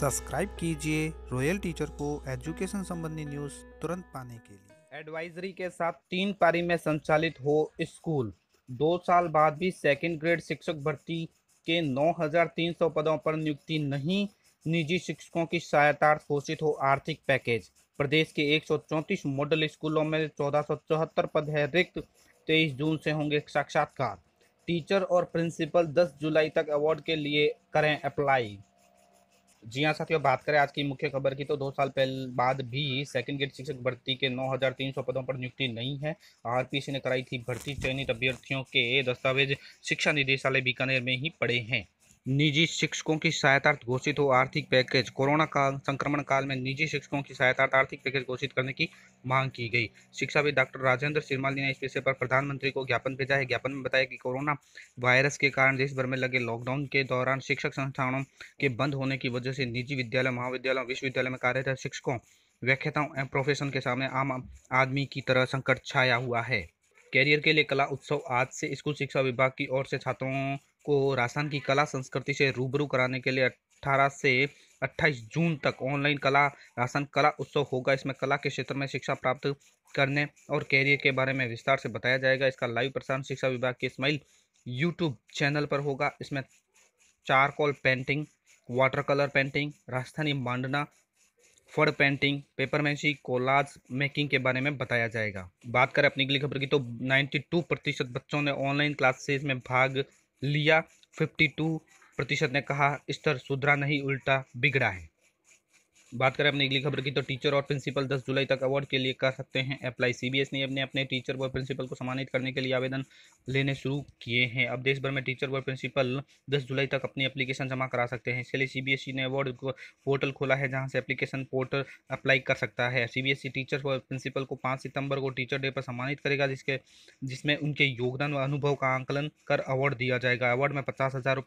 subscribe कीजिए royal teacher को education संबंधी न्यूज तुरंत पाने के लिए एडवाइजरी के साथ तीन पारी में संचालित हो स्कूल दो साल बाद भी सेकेंड ग्रेड शिक्षक भर्ती के 9,300 पदों पर नियुक्ति नहीं निजी शिक्षकों की सहायता घोषित हो आर्थिक पैकेज प्रदेश के 134 मॉडल स्कूलों में चौदह पद है रिक्त तेईस जून से होंगे साक्षात्कार टीचर और प्रिंसिपल 10 जुलाई तक अवार्ड के लिए करें अप्लाई जी हाँ साथियों बात करें आज की मुख्य खबर की तो दो साल पहले बाद भी सेकंड ग्रेड शिक्षक भर्ती के 9,300 पदों पर नियुक्ति नहीं है आर ने कराई थी भर्ती चयनित अभ्यर्थियों के दस्तावेज शिक्षा निदेशालय बीकानेर में ही पड़े हैं निजी शिक्षकों की सहायतार्थ घोषित हो आर्थिक पैकेज कोरोना काल संक्रमण काल में निजी शिक्षकों की सहायतार्थ आर्थिक पैकेज घोषित करने की मांग की गई शिक्षाविद डॉक्टर राजेंद्र सिरमाली ने इस विषय पर प्रधानमंत्री को ज्ञापन भेजा है ज्ञापन में बताया कि कोरोना वायरस के कारण देश भर में लगे लॉकडाउन के दौरान शिक्षक संस्थानों के बंद होने की वजह से निजी विद्यालय महाविद्यालय विश्वविद्यालय में कार्यरत शिक्षकों व्याख्याताओं एवं प्रोफेशन के सामने आम आदमी की तरह संकट छाया हुआ है कैरियर के लिए कला उत्सव आज से स्कूल शिक्षा विभाग की ओर से छात्रों को राजस्थान की कला संस्कृति से रूबरू कराने के लिए 18 से 28 जून तक ऑनलाइन कला राजस्थान कला उत्सव होगा इसमें कला के क्षेत्र में शिक्षा प्राप्त करने और कैरियर के बारे में विस्तार से बताया जाएगा इसका लाइव प्रसारण शिक्षा विभाग के स्माइल यूट्यूब चैनल पर होगा इसमें charcoal painting water colour painting Rajasthani मांडना फड़ painting paper mache collage making के बारे में बताया जाएगा बात करें अपनी अगली खबर की तो 92 प्रतिशत बच्चों ने ऑनलाइन क्लासेस में भाग लिया 52 प्रतिशत ने कहा स्तर सुधरा नहीं उल्टा बिगड़ा है बात करें अपनी अगली खबर की तो टीचर और प्रिंसिपल 10 जुलाई तक अवार्ड के लिए कर सकते हैं अप्लाई सीबीएस ने अपने अपने टीचर व प्रिंसिपल को सम्मानित करने के लिए आवेदन लेने शुरू किए हैं अब देश भर में टीचर व प्रिंसिपल 10 जुलाई तक अपनी एप्लीकेशन जमा करा सकते हैं इसके लिए सीबीएसई e ने अवार्ड पोर्टल खोला है जहाँ से एप्लीकेशन पोर्टल अप्लाई कर सकता है सी टीचर व प्रिंसिपल को पाँच सितंबर को टीचर डे पर सम्मानित करेगा जिसके जिसमें उनके योगदान व अनुभव का आंकलन कर अवार्ड दिया जाएगा अवार्ड में पचास हज़ार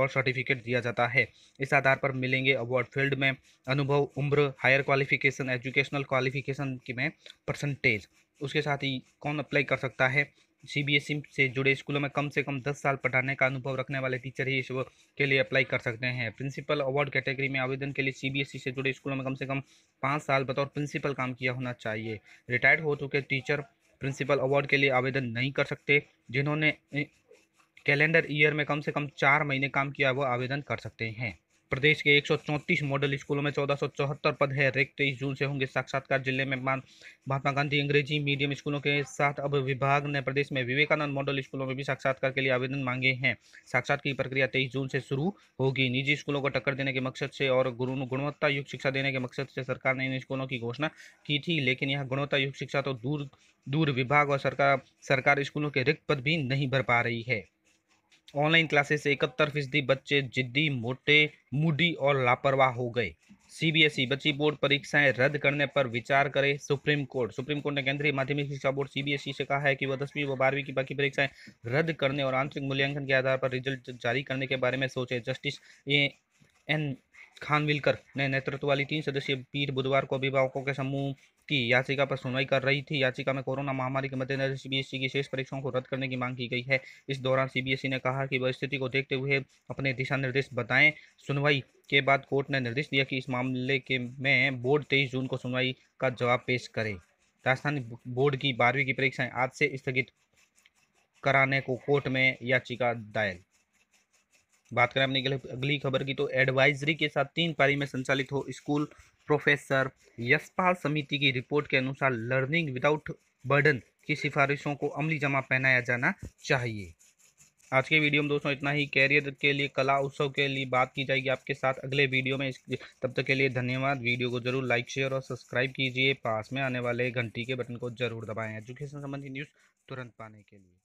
और सर्टिफिकेट दिया जाता है इस आधार पर मिलेंगे अवार्ड फील्ड में अनुभव उम्र हायर क्वालिफिकेशन एजुकेशनल क्वालिफिकेशन की में परसेंटेज उसके साथ ही कौन अप्लाई कर सकता है सीबीएसई e से जुड़े स्कूलों में कम से कम दस साल पढ़ाने का अनुभव रखने वाले टीचर ही इस के लिए अप्लाई कर सकते हैं प्रिंसिपल अवार्ड कैटेगरी में आवेदन के लिए सीबीएसई e से जुड़े स्कूलों में कम से कम पाँच साल बतौर प्रिंसिपल काम किया होना चाहिए रिटायर्ड हो चुके टीचर प्रिंसिपल अवार्ड के लिए आवेदन नहीं कर सकते जिन्होंने कैलेंडर ईयर में कम से कम चार महीने काम किया वह आवेदन कर सकते हैं प्रदेश के एक मॉडल स्कूलों में चौदह पद है रिक्त तेईस जून से होंगे साक्षात्कार जिले में महात्मा गांधी अंग्रेजी मीडियम स्कूलों के साथ अब विभाग ने प्रदेश में विवेकानंद मॉडल स्कूलों में भी साक्षात्कार के लिए आवेदन मांगे हैं साक्षात की प्रक्रिया तेईस जून से शुरू होगी निजी स्कूलों को टक्कर देने के मकसद से और गुणवत्ता युक्त शिक्षा देने के मकसद से सरकार ने इन स्कूलों की घोषणा की थी लेकिन यह गुणवत्ता युक्त शिक्षा तो दूर दूर विभाग और सरकार सरकार स्कूलों के रिक्त पद भी नहीं भर पा रही है ऑनलाइन क्लासेस से इकहत्तर फीसदी बच्चे जिद्दी मोटे मूडी और लापरवाह हो गए सीबीएसई बच्ची बोर्ड परीक्षाएं रद्द करने पर विचार करे सुप्रीम कोर्ट सुप्रीम कोर्ट ने केंद्रीय माध्यमिक शिक्षा बोर्ड सीबीएसई से कहा है कि वह दसवीं व बारहवीं की बाकी परीक्षाएं रद्द करने और आंतरिक मूल्यांकन के आधार पर रिजल्ट जारी करने के बारे में सोचे जस्टिस ए एन खानविलकर ने नेतृत्व वाली तीन सदस्यीय पीठ बुधवार को अभिभावकों के समूह की याचिका पर सुनवाई कर रही थी याचिका में कोरोना महामारी के मद्देनजर सीबीएसई की शेष परीक्षाओं को रद्द करने की मांग की गई है इस दौरान सीबीएसई ने कहा कि वह स्थिति को देखते हुए अपने दिशा निर्देश बताएं सुनवाई के बाद कोर्ट ने निर्देश दिया कि इस मामले के में बोर्ड तेईस जून को सुनवाई का जवाब पेश करे राजस्थान बोर्ड की बारहवीं की परीक्षाएं आज से स्थगित कराने को कोर्ट में याचिका दायर बात करें अपनी अगली खबर की तो एडवाइजरी के साथ तीन पारी में संचालित हो स्कूल प्रोफेसर यशपाल समिति की रिपोर्ट के अनुसार लर्निंग विदाउट बर्डन की सिफारिशों को अमली जमा पहनाया जाना चाहिए आज के वीडियो में दोस्तों इतना ही कैरियर के लिए कला उत्सव के लिए बात की जाएगी आपके साथ अगले वीडियो में तब तक के लिए धन्यवाद वीडियो को जरूर लाइक शेयर और सब्सक्राइब कीजिए पास में आने वाले घंटी के बटन को जरूर दबाएं एजुकेशन संबंधी न्यूज़ तुरंत पाने के लिए